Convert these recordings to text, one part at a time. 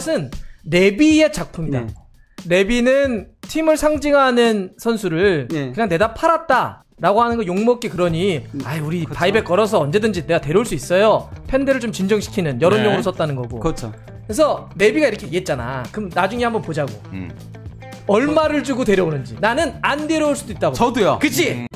이것은 레비의 작품이다. 레비는 네. 팀을 상징하는 선수를 네. 그냥 내다 팔았다. 라고 하는 거 욕먹기 그러니 아 우리 그쵸. 그렇죠. 바이백 걸어서 언제든지 내가 데려올 수 있어요 팬들을 좀 진정시키는 여론용으로 네. 썼다는 거고 그렇죠 그래서 네비가 이렇게 얘기했잖아 그럼 나중에 한번 보자고 음. 얼마를 주고 데려오는지 나는 안 데려올 수도 있다고 저도요 그치 음.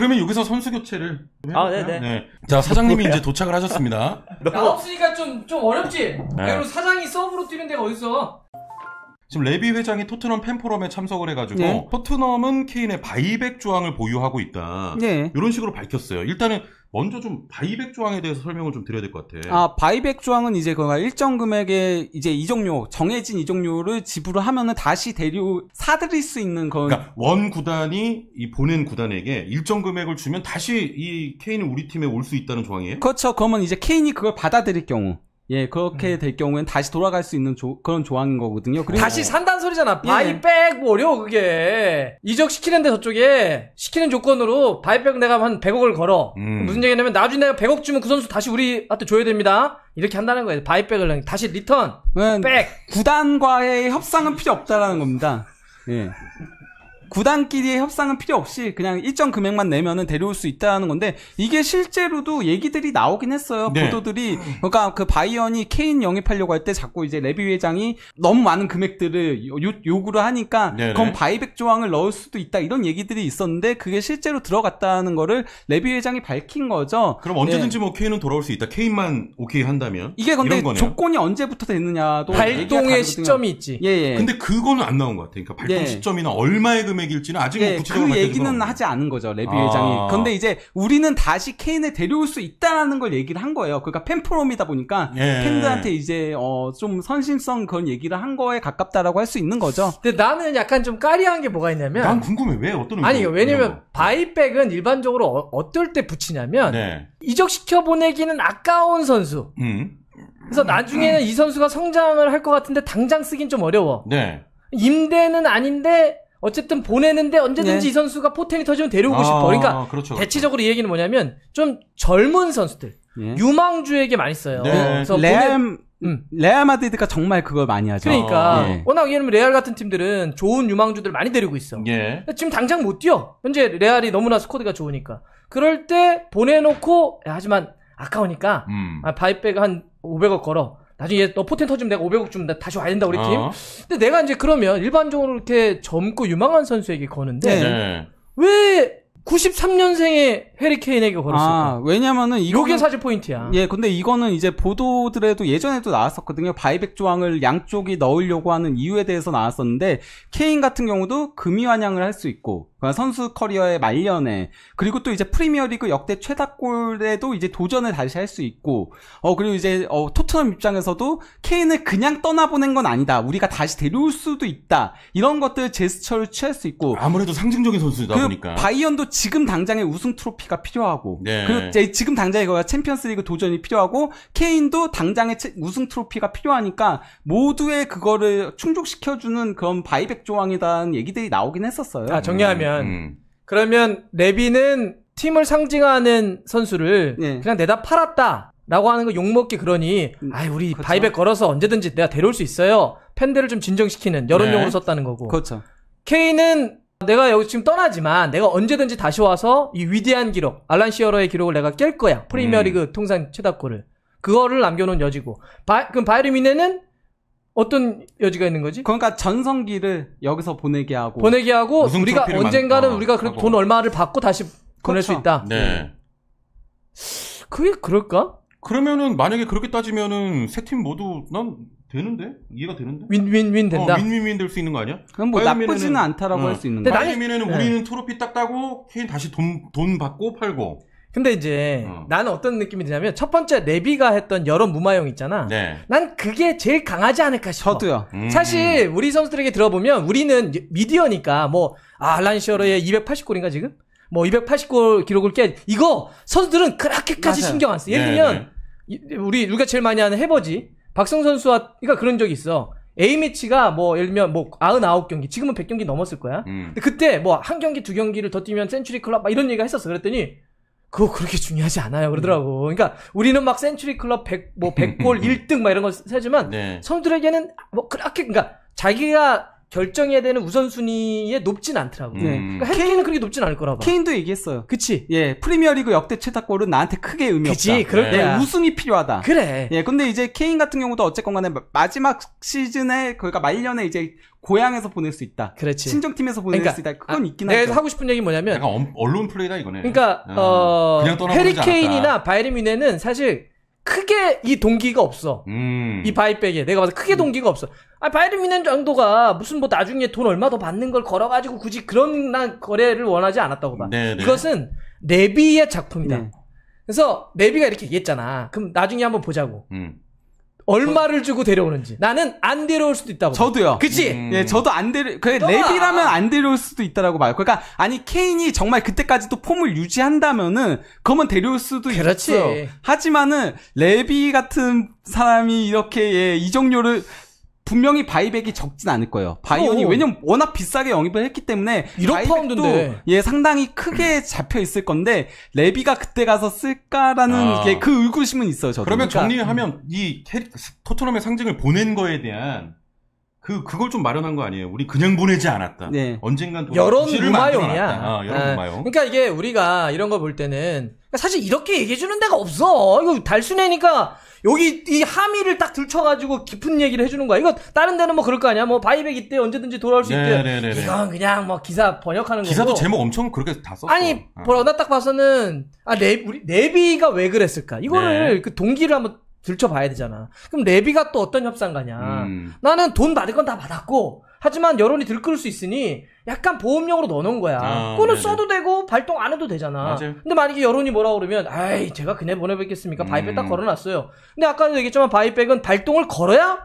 그러면 여기서 선수 교체를 아, 네네. 네. 네. 자 사장님이 이제 도착을 하셨습니다. 야, 없으니까 좀, 좀 어렵지? 네. 그리고 사장이 서브로 뛰는 데가 어딨어? 지금 레비 회장이 토트넘 팬포럼에 참석을 해가지고 네. 토트넘은 케인의 바이백 조항을 보유하고 있다. 네. 이런 식으로 밝혔어요. 일단은 먼저 좀 바이백 조항에 대해서 설명을 좀 드려야 될 것 같아. 아 바이백 조항은 이제 그가 일정 금액의 이제 이적료 정해진 이적료를 지불을 하면은 다시 대류 사들일 수 있는 건. 그러니까 원 구단이 이 보낸 구단에게 일정 금액을 주면 다시 이케인을 우리 팀에 올 수 있다는 조항이에요. 그렇죠. 그러면 이제 케인이 그걸 받아들일 경우. 예, 그렇게 음. 될 경우엔 다시 돌아갈 수 있는 조, 그런 조항인 거거든요. 그리고 다시 산단 소리잖아. 바이백 예. 뭐려 그게. 이적시키는데 저쪽에 시키는 조건으로 바이백 내가 한 100억을 걸어. 음. 무슨 얘기냐면 나중에 내가 100억 주면 그 선수 다시 우리한테 줘야 됩니다. 이렇게 한다는 거예요. 바이백을 다시 리턴. 네, 백. 구단과의 협상은 필요 없다라는 겁니다. 예. 구단끼리의 협상은 필요 없이 그냥 일정 금액만 내면은 데려올 수 있다는 건데 이게 실제로도 얘기들이 나오긴 했어요. 네. 보도들이 그러니까 그 바이언이 케인 영입하려고 할 때 자꾸 이제 레비 회장이 너무 많은 금액들을 요, 요구를 하니까 네네. 네. 그럼 바이백 조항을 넣을 수도 있다 이런 얘기들이 있었는데 그게 실제로 들어갔다는 거를 레비 회장이 밝힌 거죠. 그럼 언제든지 네. 뭐 케인은 돌아올 수 있다. 케인만 오케이 한다면 이게 근데 조건이 언제부터 됐느냐도 발동의 시점이 있지. 예, 예. 근데 그거는 안 나온 것 같아. 요 그러니까 발동 예. 시점이나 얼마의 금액 금액지는 아직 예, 뭐 구체적으로 그 얘기는 하지 않은 거죠 레비 아. 회장이. 근데 이제 우리는 다시 케인을 데려올 수 있다라는 걸 얘기를 한 거예요. 그러니까 팬프롬이다 보니까 예. 팬들한테 이제 어, 좀 선심성 그런 얘기를 한 거에 가깝다라고 할 수 있는 거죠. 근데 나는 약간 좀 까리한 게 뭐가 있냐면 난 궁금해 왜 어떤 의미 아니 왜냐면 바이백은 일반적으로 어, 떨때 붙이냐면 네. 이적시켜 보내기는 아까운 선수. 음. 그래서 나중에는 이 선수가 성장을 할 것 같은데 당장 쓰긴 좀 어려워. 네. 임대는 아닌데 어쨌든 보내는데 언제든지 네. 이 선수가 포텐이 터지면 데려오고 아, 싶어. 그러니까 그렇죠, 그렇죠, 대체적으로 이 얘기는 뭐냐면 좀 젊은 선수들 예. 유망주에게 많이 써요. 네. 그래서 램 음. 음. 레알 마드리드가 정말 그걸 많이 하죠. 그러니까 예. 워낙 예를 면 레알 같은 팀들은 좋은 유망주들 많이 데리고 있어. 예. 지금 당장 못 뛰어. 현재 레알이 너무나 스쿼드가 좋으니까. 그럴 때 보내놓고 하지만 아까우니까 음. 아, 바이백한 500억 걸어. 나중에 얘너 포텐 터지면 내가 500억 주면 다시 와야 된다 우리 어. 팀. 어. 근데 내가 이제 그러면 일반적으로 이렇게 젊고 유망한 선수에게 거는데 네. 네. 왜 93년생에 해리케인에게 걸었을까? 아, 왜냐면은 이거 이게 사실 포인트야. 예, 근데 이거는 이제 보도들에도 예전에도 나왔었거든요. 바이백 조항을 양쪽이 넣으려고 하는 이유에 대해서 나왔었는데 케인 같은 경우도 금이 환영을 할 수 있고 그러니까 선수 커리어의 말년에 그리고 또 이제 프리미어리그 역대 최다골에도 이제 도전을 다시 할 수 있고 어 그리고 이제 어, 토트넘 입장에서도 케인을 그냥 떠나보낸 건 아니다. 우리가 다시 데려올 수도 있다. 이런 것들 제스처를 취할 수 있고 아무래도 상징적인 선수다 그 보니까 바이언도 지금 당장의 우승 트로피 값이 필요하고 네. 그리고 지금 당장 이거가 챔피언스리그 도전이 필요하고 케인도 당장의 우승 트로피가 필요하니까 모두의 그거를 충족시켜주는 그런 바이백 조항이라는 얘기들이 나오긴 했었어요. 아, 정리하면 음. 음. 그러면 레비는 팀을 상징하는 선수를 네. 그냥 내다 팔았다. 라고 하는 거 욕먹기 그러니 음, 아 우리 그렇죠. 바이백 걸어서 언제든지 내가 데려올 수 있어요 팬들을 좀 진정시키는 여론용으로 네. 썼다는 거고 그렇죠 케인은 내가 여기 지금 떠나지만 내가 언제든지 다시 와서 이 위대한 기록 알란 시어러의 기록을 내가 깰 거야 프리미어리그 음. 통산 최다골을 그거를 남겨놓은 여지고 바, 그럼 바이에 미네는 어떤 여지가 있는 거지? 그러니까 전성기를 여기서 보내게 하고 보내게 하고 우리가 언젠가는 우리가 그래 돈 얼마를 받고 다시 보낼 그렇죠. 수 있다. 네. 그게 그럴까? 그러면은 만약에 그렇게 따지면은 세 팀 모두 난 되는데? 이해가 되는데? 윈윈윈 어, 된다. 어, 윈윈윈 될 수 있는 거 아니야? 그럼 뭐 나쁘지는 않다라고 어. 할수 있는 데 거. 나- 파이어맨에는 네. 우리는 트로피 딱 따고 케인 다시 돈, 돈 받고 팔고. 근데 이제 어. 나는 어떤 느낌이 드냐면 첫 번째 레비가 했던 여러 무마용 있잖아. 네. 난 그게 제일 강하지 않을까 싶어. 저도요. 음. 사실 우리 선수들에게 들어보면 우리는 미디어니까 뭐 아, 알란 시어러의 280골인가 지금? 뭐 280골 기록을 깨 이거 선수들은 그렇게까지 맞아요. 신경 안 써. 예를 네, 들면 네. 이- 우리 우리가 제일 많이 하는 해버지 박성 선수와 그러니까 그런 적이 있어. A매치가 뭐 예를 들면 뭐 99경기 지금은 100경기 넘었을 거야. 음. 근데 그때 뭐 한 경기 두 경기를 더 뛰면 센츄리 클럽 막 이런 얘기가 했었어. 그랬더니 그거 그렇게 중요하지 않아요. 그러더라고. 음. 그러니까 우리는 막 센츄리 클럽 100, 뭐 100골 1등 막 이런 거 세지만 네. 선수들에게는 뭐 그렇게 그러니까 자기가 결정해야 되는 우선순위에 높진 않더라고. 요 네. 음. 그러니까 헤리케인은 그렇게 높진 않을 거라 고 케인도 얘기했어요. 그치? 예, 프리미어리그 역대 최다골은 나한테 크게 의미 없다. 그럴 예, 거야. 우승이 필요하다. 그래. 예, 근데 이제 케인 같은 경우도 어쨌건 간에 마지막 시즌에 그러니까 말년에 이제 고향에서 보낼 수 있다. 그렇지. 친정팀에서 보낼 그러니까, 수 있다. 그건 아, 있긴 내가 하죠. 내가 하고 싶은 얘기 뭐냐면 약간 언론 플레이다 이거네. 그러니까 음, 어, 해리케인이나 어, 그러니까. 바이에른 뮌헨은 사실 크게 이 동기가 없어. 음. 이 바이백에 내가 봐서 크게 음. 동기가 없어. 아 바이든 미넨 정도가 무슨 뭐 나중에 돈 얼마 더 받는 걸 걸어가지고 굳이 그런 난 거래를 원하지 않았다고 봐. 네네. 네. 그것은 레비의 작품이다. 음. 그래서 레비가 이렇게 얘기했잖아. 그럼 나중에 한번 보자고. 음. 얼마를 주고 데려오는지. 나는 안 데려올 수도 있다고. 저도요. 그치? 음. 예, 저도 안 데려, 그 랩이라면 안 데려올 수도 있다라고 봐요. 그니까 아니, 케인이 정말 그때까지도 폼을 유지한다면은, 그러면 데려올 수도 그렇지. 있어요. 하지만은, 랩이 같은 사람이 이렇게, 예, 이종류를 분명히 바이백이 적진 않을 거예요. 바이온이 왜냐면 워낙 비싸게 영입을 했기 때문에 1억 파도예 상당히 크게 잡혀 있을 건데 레비가 그때 가서 쓸까라는 아. 게그 의구심은 있어요. 저도. 그러면 그러니까, 정리하면 이 토트넘의 상징을 보낸 거에 대한 그 그걸 좀 마련한 거 아니에요? 우리 그냥 보내지 않았다. 네. 언젠간 여론 마용이야 어, 아, 여론 네. 무마용. 그러니까 이게 우리가 이런 걸 볼 때는 사실 이렇게 얘기해 주는 데가 없어. 이거 달순애니까 여기 이 함의를 딱 들춰가지고 깊은 얘기를 해주는 거야. 이거 다른 데는 뭐 그럴 거 아니야. 뭐 바이백 이때 언제든지 돌아올 수 네, 있게. 네, 네, 네. 이건 그냥 뭐 기사 번역하는 거고. 기사도 제목 엄청 그렇게 다 썼어. 아니, 어. 보라 나딱 봐서는 아 내, 우리 네비가 왜 그랬을까? 이거를 그 동기를 한번 들춰봐야 되잖아. 그럼 레비가 또 어떤 협상가냐. 음. 나는 돈 받을 건 다 받았고, 하지만 여론이 들끓을 수 있으니 약간 보험용으로 넣어놓은 거야. 아, 그거는 네네. 써도 되고 발동 안 해도 되잖아. 맞아요. 근데 만약에 여론이 뭐라 그러면, 아이, 제가 그냥 보내뵙겠습니까? 바이백 음. 딱 걸어놨어요. 근데 아까도 얘기했지만 바이백은 발동을 걸어야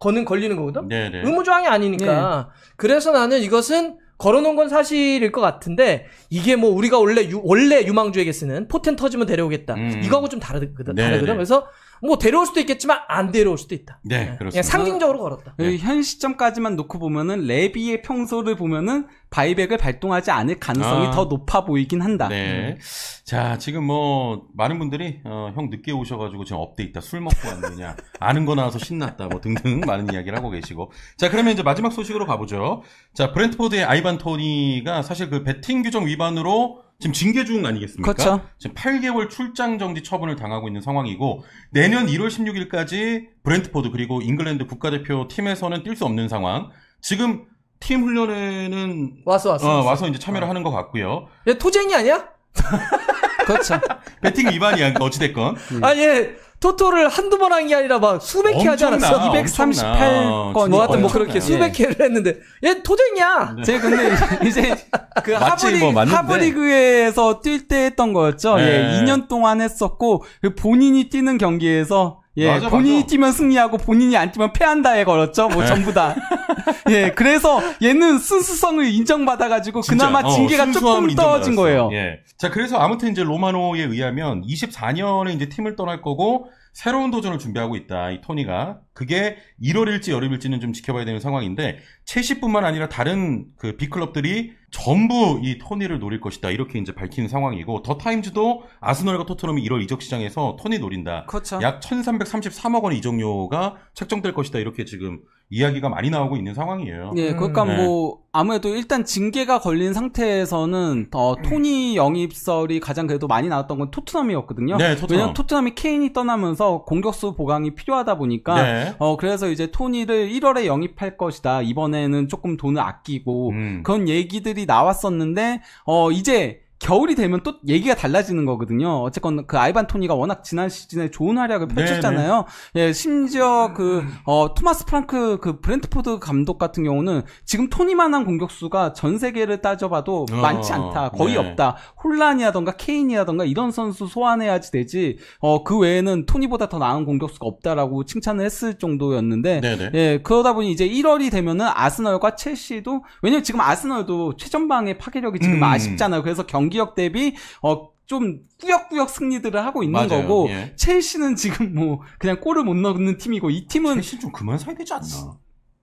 거는 걸리는 거거든? 의무조항이 아니니까. 네. 그래서 나는 이것은 걸어놓은 건 사실일 것 같은데 이게 뭐 우리가 원래 유, 원래 유망주에게 쓰는 포텐 터지면 데려오겠다 음. 이거하고 좀 다르거든. 네네. 다르거든. 그래서 뭐 데려올 수도 있겠지만 안 데려올 수도 있다. 네, 네. 그렇습니다. 냥 상징적으로 걸었다. 네. 그 현 시점까지만 놓고 보면은 레비의 평소를 보면은 바이백을 발동하지 않을 가능성이 아, 더 높아 보이긴 한다. 네. 음. 자, 지금 뭐 많은 분들이 어, 형 늦게 오셔가지고 지금 업데이트술 먹고 왔느냐, 아는 거 나와서 신났다, 뭐 등등 많은 이야기를 하고 계시고. 자, 그러면 이제 마지막 소식으로 가보죠. 자, 브랜트포드의 아이반 토니가 사실 그 배팅 규정 위반으로 지금 징계 중 아니겠습니까? 그렇죠. 지금 8개월 출장 정지 처분을 당하고 있는 상황이고 내년 1월 16일까지 브랜트포드 그리고 잉글랜드 국가대표 팀에서는 뛸 수 없는 상황. 지금 팀 훈련에는 와서 왔어, 어, 와서 이제 참여를 어. 하는 것 같고요. 얘 토쟁이 아니야? 그렇죠. 배팅 위반이야. 그 어찌 됐건. 음. 아얘 토토를 한두 번 한 게 아니라 막 수백 회 하지 않았어? 238건. 뭐 하여튼 뭐 그렇게 네. 수백 회를 했는데 얘 토쟁이야. 네. 제가 근데 이제 그 하브리, 뭐 하브리그에서 뛸 때 했던 거였죠. 네. 예, 2년 동안 했었고 그 본인이 뛰는 경기에서 예, 맞아, 본인이 맞아. 뛰면 승리하고 본인이 안 뛰면 패한다에 걸었죠. 뭐 네. 전부 다. 예, 그래서 얘는 순수성을 인정받아가지고 진짜, 그나마 어, 징계가 어, 조금 떨어진 거예요. 예. 자, 그래서 아무튼 이제 로마노에 의하면 24년에 이제 팀을 떠날 거고 새로운 도전을 준비하고 있다. 이 토니가 그게 1월일지 여름일지는 좀 지켜봐야 되는 상황인데 첼시뿐만 아니라 다른 그 빅클럽들이 전부 이 토니를 노릴 것이다. 이렇게 이제 밝히는 상황이고 더 타임즈도 아스널과 토트넘이 1월 이적 시장에서 토니 노린다. 그렇죠. 약 1,333억 원의 이적료가 책정될 것이다. 이렇게 지금 이야기가 많이 나오고 있는 상황이에요. 예, 그러니까 음. 뭐 네. 아무래도 일단 징계가 걸린 상태에서는 어, 토니 영입설이 가장 그래도 많이 나왔던 건 토트넘이었거든요. 네, 토트넘. 왜냐 토트넘이 케인이 떠나면서 공격수 보강이 필요하다 보니까 네. 어 그래서 이제 토니를 1월에 영입할 것이다. 이번에는 조금 돈을 아끼고 음. 그런 얘기들이 나왔었는데 어 이제 겨울이 되면 또 얘기가 달라지는 거거든요. 어쨌건 그 아이반 토니가 워낙 지난 시즌에 좋은 활약을 네, 펼쳤잖아요. 네네. 예, 심지어 음. 그 어, 토마스 프랑크 그브랜트포드 감독 같은 경우는 지금 토니만한 공격수가 전 세계를 따져봐도 어, 많지 않다, 거의 네. 없다. 혼란이라던가 케인이라던가 이런 선수 소환해야지 되지. 어, 그 외에는 토니보다 더 나은 공격수가 없다라고 칭찬을 했을 정도였는데, 네네. 네. 예, 그러다 보니 이제 1월이 되면은 아스널과 첼시도 왜냐면 지금 아스널도 최전방의 파괴력이 지금 음. 아쉽잖아요. 그래서 경 경기력 대비 어, 좀 꾸역꾸역 승리들을 하고 있는 맞아요. 거고 예. 첼시는 지금 뭐 그냥 골을 못 넣는 팀이고 이 팀은 첼시 좀 그만 사야 되지 않나?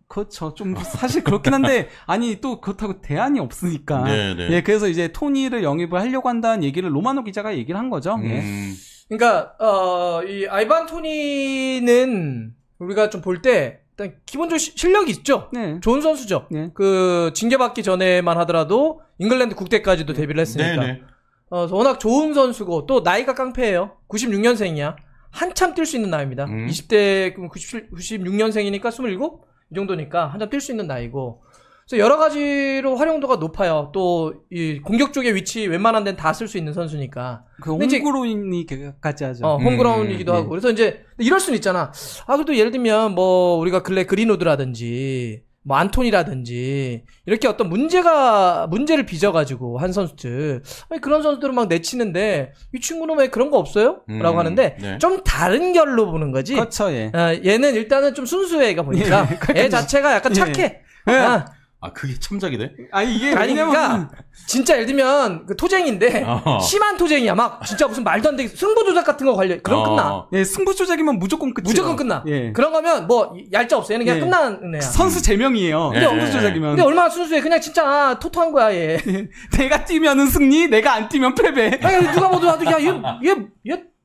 그렇죠. 좀 사실 그렇긴 한데 아니 또 그렇다고 대안이 없으니까. 네네. 네. 예, 그래서 이제 토니를 영입을 하려고 한다는 얘기를 로마노 기자가 얘기를 한 거죠. 예. 음. 예. 그러니까 어, 이 아이반 토니는 우리가 좀볼때 일단 기본적으로 실력이 있죠. 네. 좋은 선수죠. 네. 그 징계받기 전에만 하더라도 잉글랜드 국대까지도 데뷔를 네, 했으니까. 네, 어, 워낙 좋은 선수고 또 나이가 깡패예요. 96년생이야. 한참 뛸 수 있는 나이입니다. 음. 20대 97, 96년생이니까 27? 이 정도니까 한참 뛸 수 있는 나이고 그래서 여러 가지로 활용도가 높아요. 또 이 공격 쪽에 위치 웬만한 데는 다 쓸 수 있는 선수니까. 그 홈그로운이 까지 그 하죠. 어, 홈그라운이기도 음, 음 예. 하고. 네. 그래서 이제 이럴 수는 있잖아. 아 그래도 예를 들면 뭐 우리가 근래 그린우드라든지 뭐 안톤이라든지 이렇게 어떤 문제가 문제를 빚어가지고 한 선수들 아니, 그런 선수들은 막 내치는데 이 친구는 왜 그런 거 없어요?라고 음, 하는데 네. 좀 다른 결로 보는 거지. 그렇죠, 예. 어, 얘는 일단은 좀 순수해, 가 보니까 예, 예, 얘 자체가 약간 예. 착해. 예. 아, 아 그게 참작이 돼? 아니 이게 아니 왜냐 그러니까 진짜 예를 들면 그 토쟁인데 어. 심한 토쟁이야 막 진짜 무슨 말도 안 되게 승부 조작 같은 거 관련 그럼 어. 끝나. 예 승부 조작이면 무조건 끝. 무조건 끝나. 예. 그런 거면 뭐 얄짤 없어 얘는 그냥 예. 끝나는 애야. 그 선수 제명이에요. 예. 근데 엉수 예. 조작이면. 근데 얼마나 순수해 그냥 진짜 아, 토토한 거야 얘. 예. 내가 뛰면은 승리, 내가 안 뛰면 패배. 아니 누가 보도 나도 야얘얘얘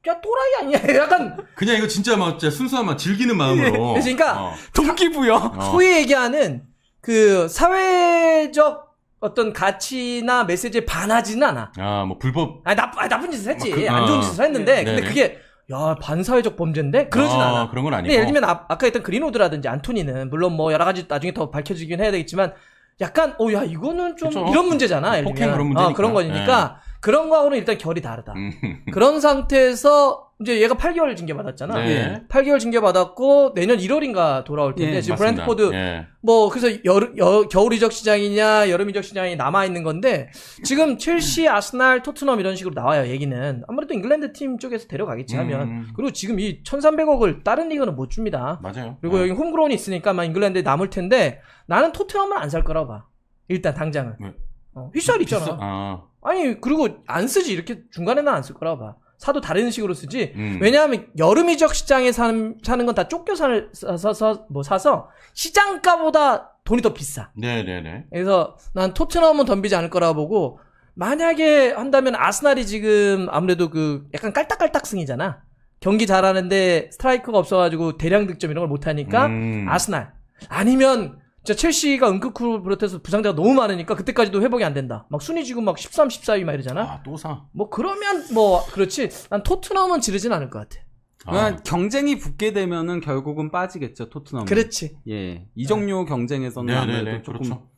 야 또라이 아니야 약간 그냥 이거 진짜 막 진짜 순수한 막 즐기는 마음으로 예. 그러니까 어. 동기부여 어. 소위 얘기하는 그 사회적 어떤 가치나 메시지에 반하지는 않아. 아, 뭐 불법. 아, 나, 아 나쁜 짓을 했지. 아, 그, 예, 안 좋은 아. 짓을 했는데. 네. 근데 네 그게 야 반사회적 범죄인데 그러진 아, 않아. 그런 건 아니고. 예를 들면 아, 까 했던 그린우드라든지 안토니는 물론 뭐 여러 가지 나중에 더 밝혀지긴 해야 되겠지만 약간 오야 어, 이거는 좀 그쵸? 이런 문제잖아. 예를 들면. 폭행 그런 문제. 어, 그런 거니까 네. 그런 거하고는 일단 결이 다르다. 음. 그런 상태에서 이제 얘가 8개월 징계 받았잖아. 네. 8개월 예. 징계 받았고 내년 1월인가 돌아올 텐데 네, 지금 브랜드포드 네. 뭐 그래서 여름, 여, 겨울 이적 시장이냐 여름 이적 시장이 남아 있는 건데 지금 첼시, 아스날, 토트넘 이런 식으로 나와요 얘기는 아무래도 잉글랜드 팀 쪽에서 데려가겠지 하면 음. 그리고 지금 이 1,300억을 다른 리그는 못 줍니다. 맞아요. 그리고 네. 여기 홈그로운이 있으니까 막 잉글랜드에 남을 텐데 나는 토트넘은 안 살 거라고 봐. 일단 당장은. 네. 어, 휘셜 있잖아. 아. 아니 그리고 안 쓰지 이렇게 중간에는 안 쓸 거라고 봐. 사도 다른 식으로 쓰지. 음. 왜냐하면 여름 이적 시장에 사는, 사는 건 다 쫓겨 사서, 뭐 사서 시장가보다 돈이 더 비싸. 네네네. 그래서 난 토트넘은 덤비지 않을 거라고 보고 만약에 한다면 아스날이 지금 아무래도 그 약간 깔딱깔딱 승이잖아. 경기 잘하는데 스트라이크가 없어가지고 대량 득점 이런 걸 못하니까 음. 아스날. 아니면 진짜 첼시가 은크크로 비롯해서 부상자가 너무 많으니까 그때까지도 회복이 안 된다. 막 순위 지금 막 13, 14위 막 이러잖아. 아, 또 사. 뭐 그러면 뭐 그렇지. 난 토트넘은 지르진 않을 것 같아. 아. 그러니까 경쟁이 붙게 되면은 결국은 빠지겠죠 토트넘. 그렇지. 예, 이적료 네. 경쟁에서는 네네네, 네, 아무래도 네. 조금 그렇죠.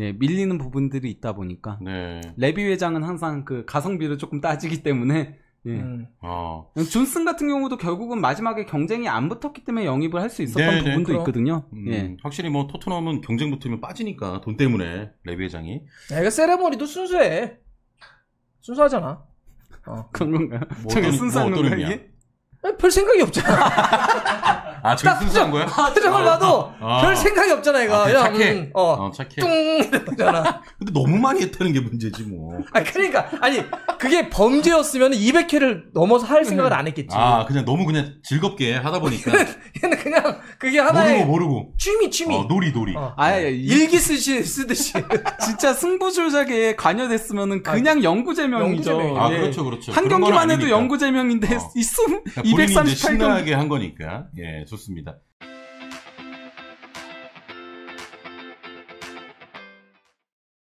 예 밀리는 부분들이 있다 보니까 네. 레비 회장은 항상 그 가성비를 조금 따지기 때문에 예. 음. 어. 존슨 같은 경우도 결국은 마지막에 경쟁이 안 붙었기 때문에 영입을 할 수 있었던 네네, 네, 부분도 그럼. 있거든요. 음, 예. 확실히 뭐 토트넘은 경쟁 붙으면 빠지니까 돈 때문에 레비 회장이. 내가 세레머니도 순수해. 순수하잖아. 어. 그런 건가요? 뭐 저게 순수한 건가요? 뭐별 생각이 없잖아. 아, 저기 순수한 거야? 아, 표정을 아, 봐도 아, 별 생각이 없잖아, 이거. 아, 착해. 음, 어, 어, 착해. 뚱! 이러잖아. 근데 너무 많이 했다는 게 문제지, 뭐. 아, 그러니까. 아니, 그게 범죄였으면 200회를 넘어서 할 생각을 안 했겠지. 아, 그냥 너무 그냥 즐겁게 하다 보니까. 근데 그냥 그게 하나의. 모르고, 모르고. 취미, 취미. 어, 놀이, 놀이. 어. 아, 예, 일기 쓰시, 쓰듯이. 진짜 승부조작에 관여됐으면 그냥 아, 영구제명이죠. 아, 그렇죠, 그렇죠. 한 경기만 해도 영구제명인데, 어. 있음, 그러니까 238경... 아, 신나게 한 거니까 예 좋습니다.